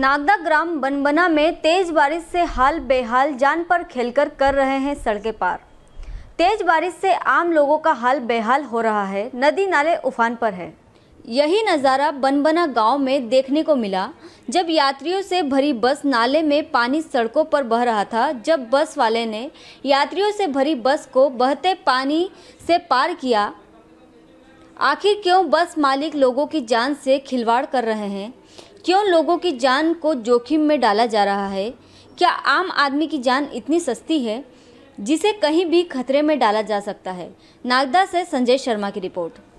नागदा ग्राम बनबना में तेज बारिश से हाल बेहाल जान पर खेलकर कर रहे हैं सड़कें पार तेज बारिश से आम लोगों का हाल बेहाल हो रहा है नदी नाले उफान पर है यही नज़ारा बनबना गांव में देखने को मिला जब यात्रियों से भरी बस नाले में पानी सड़कों पर बह रहा था जब बस वाले ने यात्रियों से भरी बस को बहते पानी से पार किया आखिर क्यों बस मालिक लोगों की जान से खिलवाड़ कर रहे हैं क्यों लोगों की जान को जोखिम में डाला जा रहा है क्या आम आदमी की जान इतनी सस्ती है जिसे कहीं भी खतरे में डाला जा सकता है नागदा से संजय शर्मा की रिपोर्ट